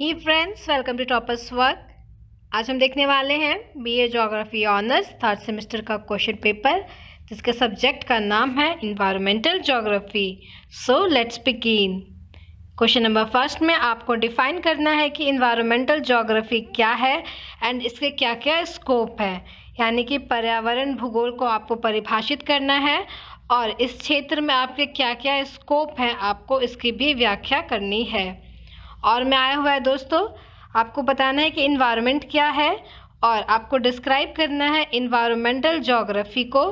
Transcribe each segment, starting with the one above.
he friends welcome to toppers work आज हम देखने वाले हैं BA geography honours third semester का क्वेश्चन पेपर जिसके सब्जेक्ट का नाम है environmental geography so let's begin question number first में आपको डिफाइन करना है कि इन्वायरमेंटल ज्योग्राफी क्या है एंड इसके क्या क्या स्कोप है यानी कि पर्यावरण भूगोल को आपको परिभाषित करना है और इस क्षेत्र में आपके क्या क्या स्कोप हैं आपको इसकी भी व्याख्या करनी है और मैं आया हुआ है दोस्तों आपको बताना है कि इन्वायरमेंट क्या है और आपको डिस्क्राइब करना है इन्वायरमेंटल जोग्राफी को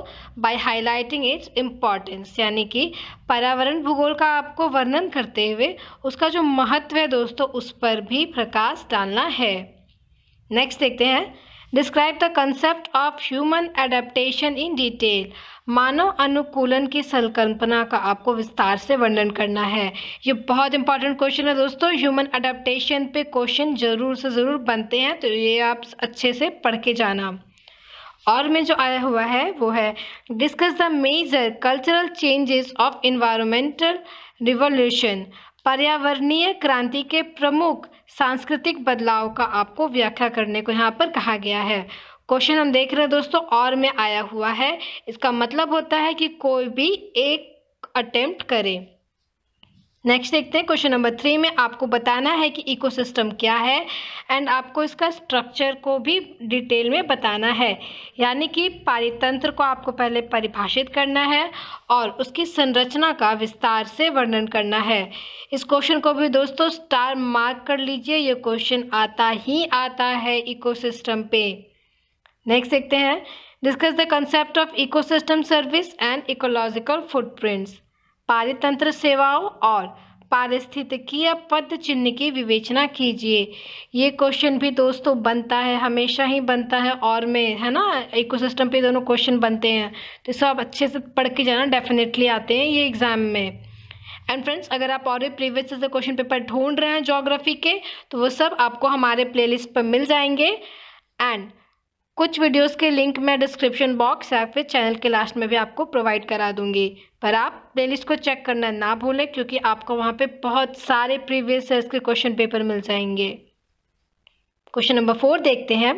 बाय हाईलाइटिंग इट्स इम्पॉर्टेंस यानी कि पर्यावरण भूगोल का आपको वर्णन करते हुए उसका जो महत्व है दोस्तों उस पर भी प्रकाश डालना है नेक्स्ट देखते हैं describe the concept of human adaptation in detail मानव अनुकूलन की संकल्पना का आपको विस्तार से वर्णन करना है ये बहुत इंपॉर्टेंट क्वेश्चन है दोस्तों ह्यूमन अडेप्टेशन पे क्वेश्चन ज़रूर से ज़रूर बनते हैं तो ये आप अच्छे से पढ़ के जाना और में जो आया हुआ है वो है discuss the major cultural changes of environmental revolution पर्यावरणीय क्रांति के प्रमुख सांस्कृतिक बदलाव का आपको व्याख्या करने को यहाँ पर कहा गया है क्वेश्चन हम देख रहे हैं दोस्तों और में आया हुआ है इसका मतलब होता है कि कोई भी एक अटेम्प्ट करे नेक्स्ट देखते हैं क्वेश्चन नंबर थ्री में आपको बताना है कि इकोसिस्टम क्या है एंड आपको इसका स्ट्रक्चर को भी डिटेल में बताना है यानी कि पारितंत्र को आपको पहले परिभाषित करना है और उसकी संरचना का विस्तार से वर्णन करना है इस क्वेश्चन को भी दोस्तों स्टार मार्क कर लीजिए ये क्वेश्चन आता ही आता है इकोसिस्टम पे नेक्स्ट देखते हैं discuss the concept of ecosystem service and ecological footprints पारितंत्र सेवाओं और पारिस्थितिकीय पद चिन्ह की विवेचना कीजिए ये क्वेश्चन भी दोस्तों बनता है हमेशा ही बनता है और में है ना इकोसिस्टम पे दोनों क्वेश्चन बनते हैं तो सब अच्छे से पढ़ के जाना डेफिनेटली आते हैं ये एग्ज़ाम में एंड फ्रेंड्स अगर आप और भी प्रीवियस से क्वेश्चन पेपर ढूंढ रहे हैं जोग्राफी के तो वो सब आपको हमारे लिस्ट पर मिल जाएंगे एंड कुछ वीडियोस के लिंक मैं डिस्क्रिप्शन बॉक्स या फिर चैनल के लास्ट में भी आपको प्रोवाइड करा दूंगी पर आप प्ले को चेक करना ना भूलें क्योंकि आपको वहाँ पे बहुत सारे प्रीवियस ईयर्स के क्वेश्चन पेपर मिल जाएंगे क्वेश्चन नंबर फोर देखते हैं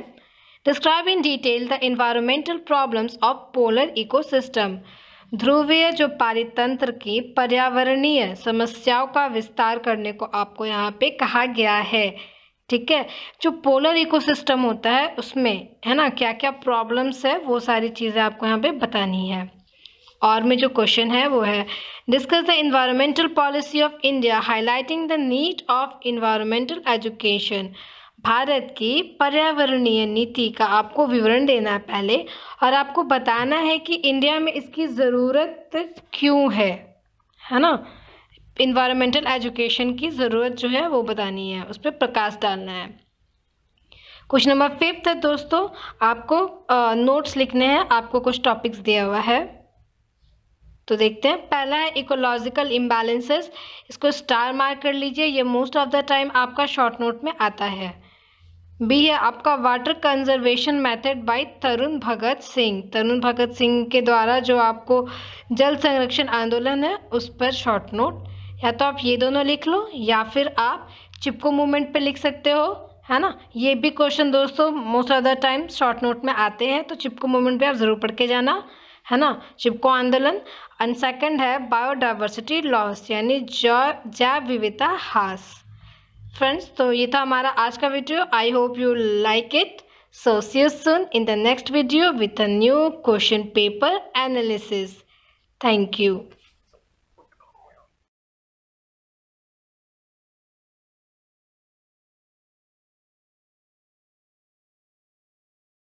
describe in detail the environmental problems of polar ecosystem ध्रुवीय जो पारितंत्र की पर्यावरणीय समस्याओं का विस्तार करने को आपको यहाँ पे कहा गया है ठीक है जो पोलर इकोसिस्टम होता है उसमें है ना क्या क्या प्रॉब्लम्स है वो सारी चीज़ें आपको यहाँ पे बतानी है और में जो क्वेश्चन है वो है discuss the environmental policy of India highlighting the need of environmental education Bharat की पर्यावरणीय नीति का आपको विवरण देना है पहले और आपको बताना है कि इंडिया में इसकी ज़रूरत क्यों है है ना इन्वायरमेंटल एजुकेशन की ज़रूरत जो है वो बतानी है उस पर प्रकाश डालना है क्वेश्चन नंबर फिफ्थ है दोस्तों आपको नोट्स लिखने हैं आपको कुछ टॉपिक्स दिया हुआ है तो देखते हैं पहला है इकोलॉजिकल इम्बैलेंसेस इसको स्टार मार्क कर लीजिए ये मोस्ट ऑफ द टाइम आपका शॉर्ट नोट में आता है बी है आपका water conservation method by Tarun Bhagat Singh Tarun Bhagat Singh के द्वारा जो आपको जल संरक्षण आंदोलन है उस पर शॉर्ट नोट या तो आप ये दोनों लिख लो या फिर आप चिपको मूवमेंट पे लिख सकते हो है ना ये भी क्वेश्चन दोस्तों most of the time short note में आते हैं तो चिपको मूवमेंट पे आप ज़रूर पढ़ के जाना है ना चिपको आंदोलन एंड सेकंड है बायोडाइवर्सिटी लॉस यानी जैव विविधता हास फ्रेंड्स तो ये था हमारा आज का video I hope you like it so see you soon in the next video with a new question paper analysis thank you